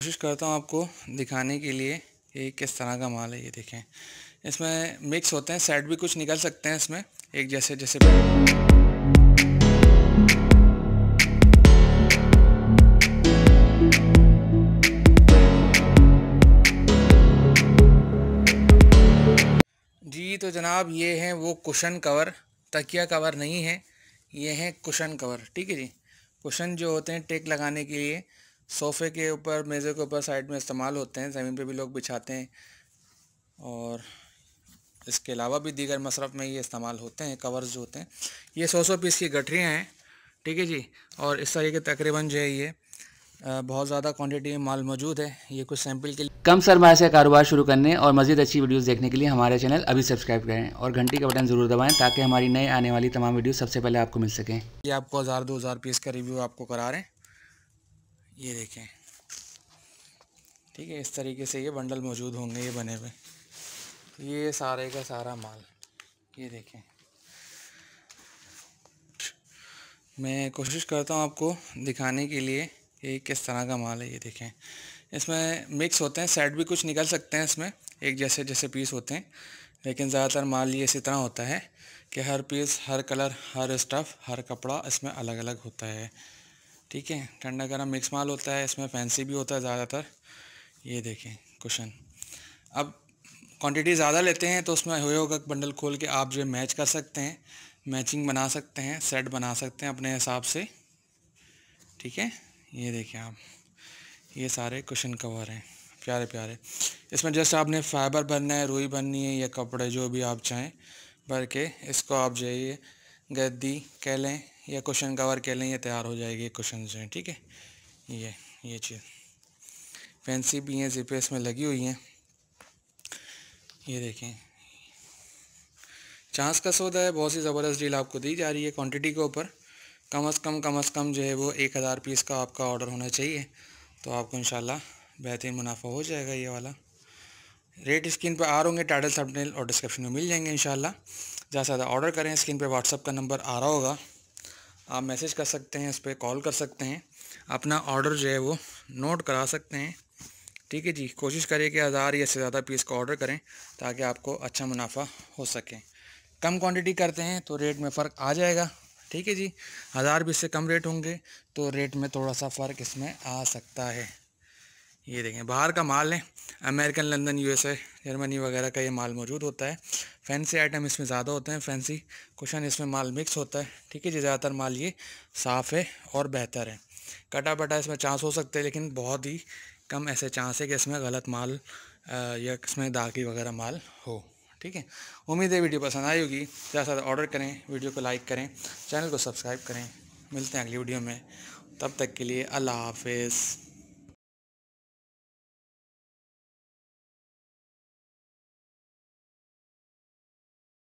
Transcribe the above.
कोशिश करता हूँ आपको दिखाने के लिए ये किस तरह का माल है ये देखें इसमें मिक्स होते हैं सेट भी कुछ निकल सकते हैं इसमें एक जैसे जैसे जी तो जनाब ये हैं वो कुशन कवर तकिया कवर नहीं है ये हैं कुशन कवर ठीक है जी कुशन जो होते हैं टेक लगाने के लिए सोफ़े के ऊपर मेज़े के ऊपर साइड में इस्तेमाल होते हैं ज़मीन पे भी लोग बिछाते हैं और इसके अलावा भी दीगर मशरफ में ये इस्तेमाल होते हैं कवर्स जो होते हैं ये सौ सौ पीस की गठरियाँ हैं ठीक है जी और इस तरीके तकरीबन जो है ये बहुत ज़्यादा क्वांटिटी में माल मौजूद है ये कुछ सैंपल के लिए कम सरमाया से कारोबार शुरू करने और मजीद अच्छी वीडियोस देखने के लिए हमारे चैनल अभी सब्सक्राइब करें और घंटी का बटन ज़रूर दबाएं ताकि हमारी नई आने वाली तमाम वीडियो सबसे पहले आपको मिल सकें ये आपको हज़ार दो हज़ार पीस का रिव्यू आपको करा रहे हैं ये देखें ठीक है इस तरीके से ये बंडल मौजूद होंगे ये बने हुए तो ये सारे का सारा माल ये देखें मैं कोशिश करता हूँ आपको दिखाने के लिए ये किस तरह का माल है ये देखें इसमें मिक्स होते हैं सेट भी कुछ निकल सकते हैं इसमें एक जैसे जैसे पीस होते हैं लेकिन ज़्यादातर माल ये इसी तरह होता है कि हर पीस हर कलर हर स्टफ़ हर कपड़ा इसमें अलग अलग होता है ठीक है ठंडा गर्म मिक्स माल होता है इसमें फैंसी भी होता है ज़्यादातर ये देखें क्वेश्चन अब क्वांटिटी ज़्यादा लेते हैं तो उसमें हुए होगा बंडल खोल के आप जो मैच कर सकते हैं मैचिंग बना सकते हैं सेट बना सकते हैं अपने हिसाब से ठीक है ये देखें आप ये सारे क्वेश्चन कवर हैं प्यारे प्यारे इसमें जस्ट आपने फाइबर बनना है रुई बननी है या कपड़े जो भी आप चाहें भर के इसको आप जाइए गद्दी कह लें या क्वेश्चन कवर कह लें ये तैयार हो जाएगी क्वेश्चन जो हैं ठीक है ये ये चीज़ फैंसी भी हैं जिपें इसमें लगी हुई हैं ये देखें चांस का सौदा है बहुत सी ज़बरदस्त डील आपको दी जा रही है क्वांटिटी के ऊपर कम अज़ कम कम अज़ कम जो है वो एक हज़ार पीस का आपका ऑर्डर होना चाहिए तो आपको इन बेहतरीन मुनाफा हो जाएगा ये वाला रेट स्क्रीन पर आ रहे होंगे टाइटल सबनेल और डिस्क्रिप्शन में मिल जाएंगे इंशाल्लाह ज़्यादा से ज़्यादा ऑर्डर करें स्क्रीन पर व्हाट्सअप का नंबर आ रहा होगा आप मैसेज कर सकते हैं इस पर कॉल कर सकते हैं अपना ऑर्डर जो है वो नोट करा सकते हैं ठीक है जी कोशिश करें कि हज़ार या से ज़्यादा पीस का ऑर्डर करें ताकि आपको अच्छा मुनाफा हो सके कम क्वांटिटी करते हैं तो रेट में फ़र्क आ जाएगा ठीक है जी हज़ार पीस से कम रेट होंगे तो रेट में थोड़ा सा फ़र्क इसमें आ सकता है ये देखें बाहर का माल है अमेरिकन लंदन यूएसए जर्मनी वगैरह का ये माल मौजूद होता है फैंसी आइटम इसमें ज़्यादा होते हैं फैंसी कुशन इसमें माल मिक्स होता है ठीक है जी ज़्यादातर माल ये साफ़ है और बेहतर है कटा बटा इसमें चांस हो सकते हैं लेकिन बहुत ही कम ऐसे चांस है कि इसमें गलत माल या इसमें दागी वगैरह माल हो ठीक है उम्मीद है वीडियो पसंद आई होगी ज़्यादा ज़्यादा ऑर्डर करें वीडियो को लाइक करें चैनल को सब्सक्राइब करें मिलते हैं अगली वीडियो में तब तक के लिए अल्लाह हाफिज़